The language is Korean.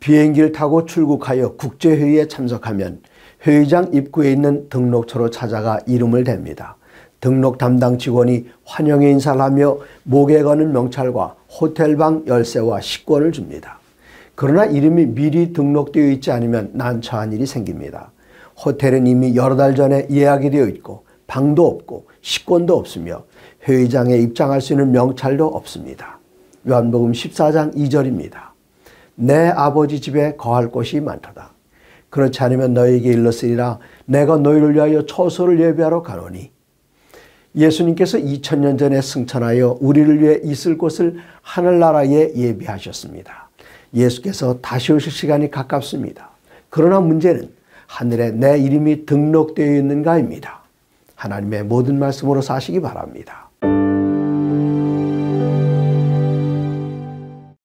비행기를 타고 출국하여 국제회의에 참석하면 회의장 입구에 있는 등록처로 찾아가 이름을 댑니다. 등록 담당 직원이 환영의 인사를 하며 목에 거는 명찰과 호텔방 열쇠와 식권을 줍니다. 그러나 이름이 미리 등록되어 있지 않으면 난처한 일이 생깁니다. 호텔은 이미 여러 달 전에 예약이 되어 있고 방도 없고 식권도 없으며 회의장에 입장할 수 있는 명찰도 없습니다. 요한복음 14장 2절입니다. 내 아버지 집에 거할 곳이 많도다. 그렇지 않으면 너에게 일렀으리라 내가 너희를 위하여 초소를 예비하러 가노니 예수님께서 2000년 전에 승천하여 우리를 위해 있을 곳을 하늘나라에 예비하셨습니다. 예수께서 다시 오실 시간이 가깝습니다. 그러나 문제는 하늘에 내 이름이 등록되어 있는가입니다. 하나님의 모든 말씀으로 사시기 바랍니다.